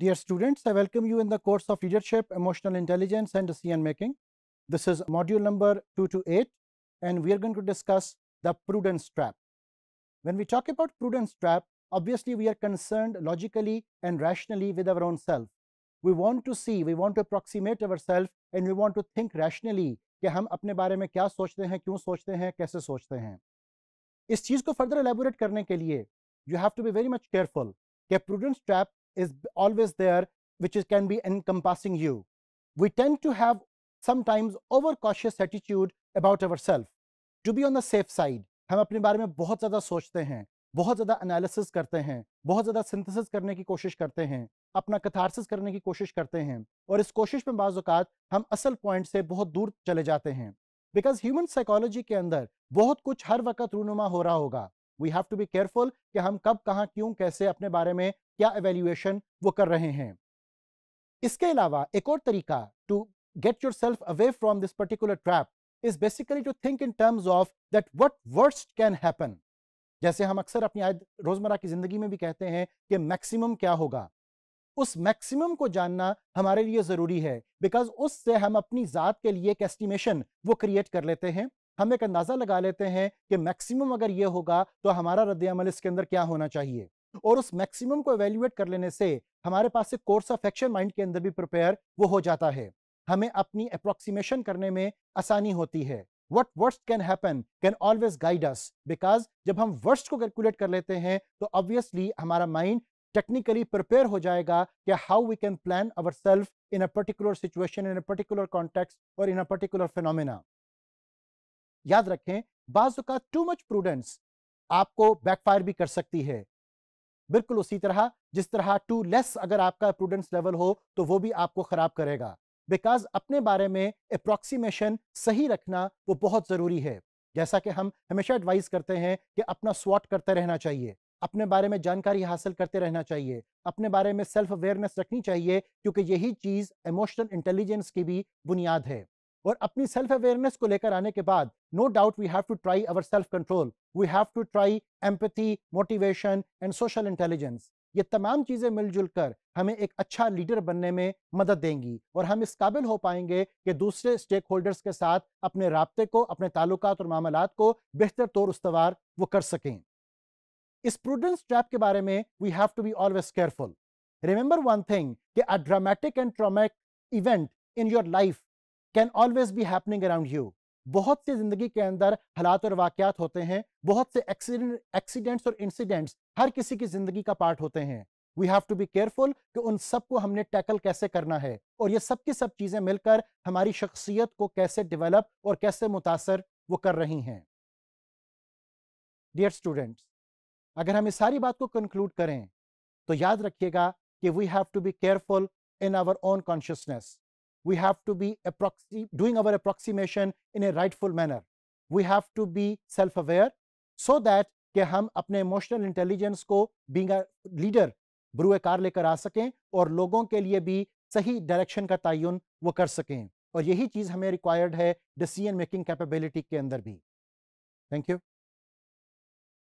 Dear students, I welcome you in the course of Leadership, Emotional Intelligence and Decision Making. This is module number 2 to 8 and we are going to discuss the prudence trap. When we talk about prudence trap, obviously we are concerned logically and rationally with our own self. We want to see, we want to approximate ourselves and we want to think rationally कि हम अपने बारे में क्या सोचते हैं क्यों सोचते हैं कैसे सोचते हैं इस चीज़ को फर्दर एलेबोरेट करने के लिए you have to be very much careful कि prudence is always there, which is, can be encompassing you. We tend to have sometimes overcautious attitude about ourselves. To be on the safe side, हम अपने बारे में बहुत ज़्यादा सोचते हैं बहुत ज़्यादा एनालिसिस करते हैं बहुत ज़्यादा सिंथेसिस करने की कोशिश करते हैं अपना कथारसिस करने की कोशिश करते हैं और इस कोशिश में बाज़ात हम असल पॉइंट से बहुत दूर चले जाते हैं बिकॉज ह्यूमन साइकोलॉजी के अंदर बहुत कुछ हर वक्त रूनुमा हो रहा होगा we have to be careful कि हम कब कहाँ क्यों कैसे अपने बारे में क्या एवेल्यूएशन वो कर रहे हैं इसके अलावा एक और तरीका to get yourself away from this particular trap is basically to think in terms of that what worst can happen जैसे हम अक्सर अपनी रोजमर्रा की जिंदगी में भी कहते हैं कि मैक्सिमम क्या होगा उस मैक्सिमम को जानना हमारे लिए ज़रूरी है बिकॉज उससे हम अपनी ज़ात के लिए एक एस्टिमेशन वो क्रिएट कर लेते हैं हम एक अंदाज़ा लगा लेते हैं कि मैक्सिमम अगर ये होगा तो हमारा रद्द अमल इसके अंदर क्या होना चाहिए और उस मैक्सिमम को एवेल्युएट कर लेने से हमारे पास एक कोर्स ऑफ एक्शन माइंड के अंदर भी प्रिपेयर वो हो जाता है हमें अपनी अप्रोक्सीमेशन करने में आसानी होती है what worst can happen can always guide us because जब हम वर्स्ट को कैलकुलेट कर लेते हैं तो ऑब्वियसली हमारा माइंड टेक्निकली प्रिपेयर हो जाएगा कि how we can plan ourself in a particular situation in a particular context और इन अ पर्टिकुलर फिनोमिना याद रखें बाजू का टू मच प्रूडेंस आपको बैकफायर भी कर सकती है बिल्कुल उसी तरह जिस तरह टू लेस अगर आपका प्रूडेंस लेवल हो तो वो भी आपको खराब करेगा बिकॉज अपने बारे में अप्रॉक्सीमेशन सही रखना वो बहुत ज़रूरी है जैसा कि हम हमेशा एडवाइस करते हैं कि अपना स्वाट करते रहना चाहिए अपने बारे में जानकारी हासिल करते रहना चाहिए अपने बारे में सेल्फ अवेयरनेस रखनी चाहिए क्योंकि यही चीज़ इमोशनल इंटेलिजेंस की भी बुनियाद है और अपनी सेल्फ अवेयरनेस को लेकर आने के बाद no doubt we have to try ourself control we have to try empathy motivation and social intelligence ये तमाम चीज़ें मिलजुल कर हमें एक अच्छा लीडर बनने में मदद देंगी और हम इस काबिल हो पाएंगे कि दूसरे स्टेक होल्डर्स के साथ अपने रबते को अपने ताल्लुकात और मामलात को बेहतर तौर उसवार वो कर सकें इस प्रूडेंस ट्रैप के बारे में we have to be always careful remember one thing कि a dramatic and traumatic event in your life can always be happening around you बहुत से जिंदगी के अंदर हालात और वाकयात होते हैं बहुत से एक्सीडेंट एक्सीडेंट्स और इंसिडेंट्स हर किसी की जिंदगी का पार्ट होते हैं we have to be careful कि उन सबको हमने टैकल कैसे करना है और ये सब की सब चीज़ें मिलकर हमारी शख्सियत को कैसे डेवलप और कैसे मुतासर वो कर रही हैं डियर स्टूडेंट्स अगर हम इस सारी बात को कंक्लूड करें तो याद रखिएगा कि we have to be careful in our own consciousness We have to be doing our approximation in a rightful manner. We have to be self-aware so that कि हम अपने इमोशनल इंटेलिजेंस को बींग लीडर ब्रूए कार लेकर आ सकें और लोगों के लिए भी सही डायरेक्शन का तयन वो कर सकें और यही चीज़ हमें रिक्वायर्ड है डिसीजन मेकिंग कैपेबिलिटी के अंदर भी थैंक यू